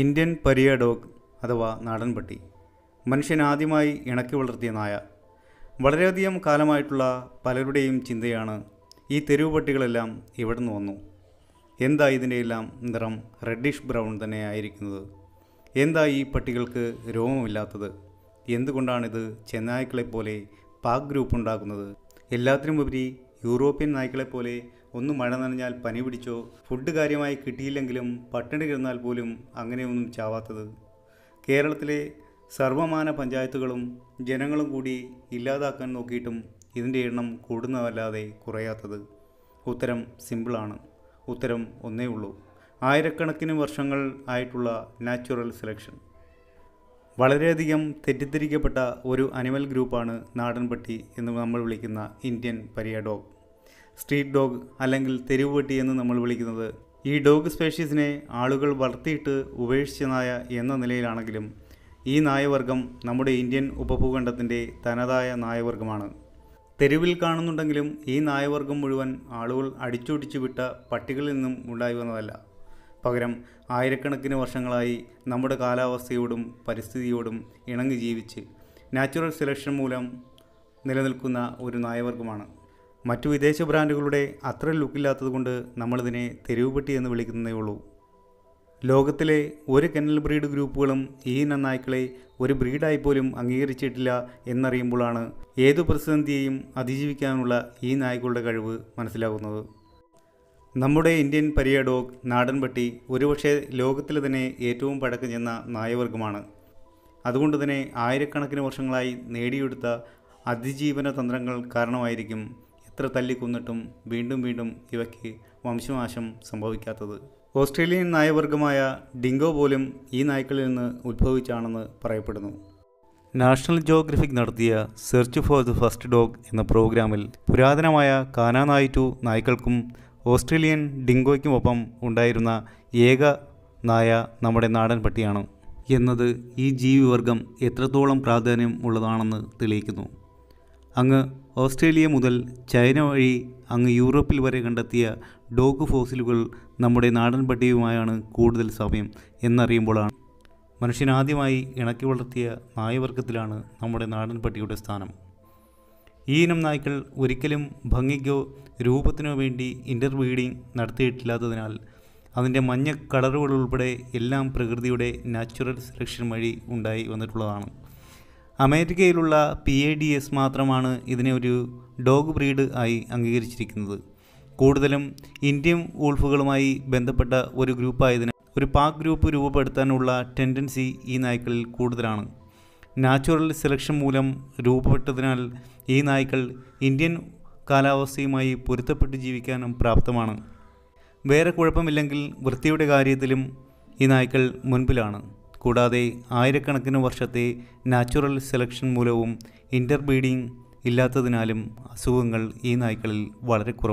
Indian pariah dog അഥവാ നാടൻപട്ടി മനുഷ്യൻ ആദ്യമായി ഇണക്കി വളർത്തിയ നായ വളരെയധികം കാലമായിട്ടുള്ള പലരുടെയും ചിന്തയാണ് ഈ തെരുവ് പട്ടികളെല്ലാം ഇവിടെ നിന്ന് വന്നു എന്താ ഇതിൻ്റെയെല്ലാം നിറം റെഡിഷ് ബ്രൗൺ തന്നെ എന്താ ഈ പട്ടികൾക്ക് രോമമില്ലാത്തത് എന്തുകൊണ്ടാണിത് ചെന്നായ്ക്കളെപ്പോലെ പാക് ഗ്രൂപ്പ് ഉണ്ടാക്കുന്നത് എല്ലാത്തിനുമുപരി യൂറോപ്യൻ നായ്ക്കളെപ്പോലെ ഒന്ന് മഴ നനഞ്ഞാൽ പനി പിടിച്ചോ ഫുഡ് കാര്യമായി കിട്ടിയില്ലെങ്കിലും പട്ടിണി കിടന്നാൽ പോലും അങ്ങനെയൊന്നും ചാവാത്തത് കേരളത്തിലെ സർവമാന പഞ്ചായത്തുകളും ജനങ്ങളും കൂടി ഇല്ലാതാക്കാൻ നോക്കിയിട്ടും ഇതിൻ്റെ എണ്ണം കൂടുന്നതല്ലാതെ കുറയാത്തത് ഉത്തരം സിമ്പിളാണ് ഉത്തരം ഒന്നേ ഉള്ളൂ ആയിരക്കണക്കിന് വർഷങ്ങൾ ആയിട്ടുള്ള നാച്ചുറൽ സെലക്ഷൻ വളരെയധികം തെറ്റിദ്ധരിക്കപ്പെട്ട ഒരു അനിമൽ ഗ്രൂപ്പാണ് നാടൻപട്ടി എന്ന് നമ്മൾ വിളിക്കുന്ന Indian pariah dog street dog അല്ലെങ്കിൽ തെരുവുപട്ടി എന്ന് നമ്മൾ വിളിക്കുന്നത് ഈ ഡോഗ് സ്പേഷ്യസിനെ ആളുകൾ വളർത്തിയിട്ട് ഉപേക്ഷിച്ച നായ എന്ന നിലയിലാണെങ്കിലും ഈ നായവർഗം നമ്മുടെ ഇന്ത്യൻ ഉപഭൂഖണ്ഡത്തിൻ്റെ തനതായ നായവർഗമാണ് തെരുവിൽ കാണുന്നുണ്ടെങ്കിലും ഈ നായവർഗം മുഴുവൻ ആളുകൾ അടിച്ചൊടിച്ചു വിട്ട പട്ടികളിൽ നിന്നും ഉണ്ടായി വന്നതല്ല പകരം ആയിരക്കണക്കിന് വർഷങ്ങളായി നമ്മുടെ കാലാവസ്ഥയോടും പരിസ്ഥിതിയോടും ഇണങ്ങി ജീവിച്ച് നാച്ചുറൽ സെലക്ഷൻ മൂലം നിലനിൽക്കുന്ന ഒരു നായവർഗമാണ് മറ്റു വിദേശ ബ്രാൻഡുകളുടെ അത്ര ലുക്കില്ലാത്തതുകൊണ്ട് നമ്മളിതിനെ തെരുവുപെട്ടി എന്ന് വിളിക്കുന്നതേ ഉള്ളൂ ലോകത്തിലെ ഒരു കെനൽ ബ്രീഡ് ഗ്രൂപ്പുകളും ഈ ഇനം നായ്ക്കളെ ഒരു ബ്രീഡായി പോലും അംഗീകരിച്ചിട്ടില്ല എന്നറിയുമ്പോഴാണ് ഏതു പ്രതിസന്ധിയെയും അതിജീവിക്കാനുള്ള ഈ നായ്ക്കളുടെ കഴിവ് മനസ്സിലാകുന്നത് നമ്മുടെ ഇന്ത്യൻ പരിയ ഡോഗ് നാടൻ പട്ടി ഒരുപക്ഷെ ലോകത്തിലെ തന്നെ ഏറ്റവും പഴക്കം ചെന്ന നായവർഗമാണ് അതുകൊണ്ട് തന്നെ ആയിരക്കണക്കിന് വർഷങ്ങളായി നേടിയെടുത്ത അതിജീവന തന്ത്രങ്ങൾ കാരണമായിരിക്കും എത്ര തല്ലിക്കൊന്നിട്ടും വീണ്ടും വീണ്ടും ഇവയ്ക്ക് വംശനാശം സംഭവിക്കാത്തത് ഓസ്ട്രേലിയൻ നായവർഗമായ ഡിങ്കോ പോലും ഈ നായ്ക്കളിൽ നിന്ന് ഉത്ഭവിച്ചാണെന്ന് പറയപ്പെടുന്നു നാഷണൽ ജോഗ്രഫിക് നടത്തിയ search for the first dog എന്ന പ്രോഗ്രാമിൽ പുരാതനമായ കാനാനായിറ്റു നായ്ക്കൾക്കും ഓസ്ട്രേലിയൻ ഡിങ്കോയ്ക്കുമൊപ്പം ഉണ്ടായിരുന്ന ഏക നായ നമ്മുടെ നാടൻ പട്ടിയാണ് എന്നത് ഈ ജീവിവർഗം എത്രത്തോളം പ്രാധാന്യം ഉള്ളതാണെന്ന് തെളിയിക്കുന്നു അങ്ങ് ഓസ്ട്രേലിയ മുതൽ ചൈന വഴി അങ്ങ് യൂറോപ്പിൽ വരെ കണ്ടെത്തിയ ഡോഗ് ഫോസിലുകൾ നമ്മുടെ നാടൻ പട്ടിയുമായാണ് കൂടുതൽ സമയം എന്നറിയുമ്പോഴാണ് മനുഷ്യനാദ്യമായി ഇണക്കി വളർത്തിയ നായവർഗത്തിലാണ് നമ്മുടെ നാടൻ പട്ടിയുടെ സ്ഥാനം ഈ ഇനം നായ്ക്കൾ ഒരിക്കലും ഭംഗിക്കോ രൂപത്തിനോ വേണ്ടി ഇൻ്റർബ്രീഡിംഗ് നടത്തിയിട്ടില്ലാത്തതിനാൽ അതിൻ്റെ മഞ്ഞ കളറുകൾ ഉൾപ്പെടെ എല്ലാം പ്രകൃതിയുടെ നാച്ചുറൽ സെലക്ഷൻ വഴി ഉണ്ടായി വന്നിട്ടുള്ളതാണ് അമേരിക്കയിലുള്ള പി എ ഡി എസ് മാത്രമാണ് ഇതിനെ ഒരു ഡോഗ് ബ്രീഡ് ആയി അംഗീകരിച്ചിരിക്കുന്നത് കൂടുതലും ഇന്ത്യൻ ഉൾഫുകളുമായി ബന്ധപ്പെട്ട ഒരു ഗ്രൂപ്പായതിനാൽ ഒരു പാക് ഗ്രൂപ്പ് രൂപപ്പെടുത്താനുള്ള ടെൻഡൻസി ഈ നായ്ക്കളിൽ കൂടുതലാണ് നാച്ചുറൽ സെലക്ഷൻ മൂലം രൂപപ്പെട്ടതിനാൽ ഈ നായ്ക്കൾ ഇന്ത്യൻ കാലാവസ്ഥയുമായി പൊരുത്തപ്പെട്ട് ജീവിക്കാനും പ്രാപ്തമാണ് വേറെ കുഴപ്പമില്ലെങ്കിൽ വൃത്തിയുടെ കാര്യത്തിലും ഈ നായ്ക്കൾ മുൻപിലാണ് കൂടാതെ ആയിരക്കണക്കിന് വർഷത്തെ നാച്ചുറൽ സെലക്ഷൻ മൂലവും ഇൻ്റർബ്രീഡിംഗ് ഇല്ലാത്തതിനാലും അസുഖങ്ങൾ ഈ നായ്ക്കളിൽ വളരെ കുറവാണ്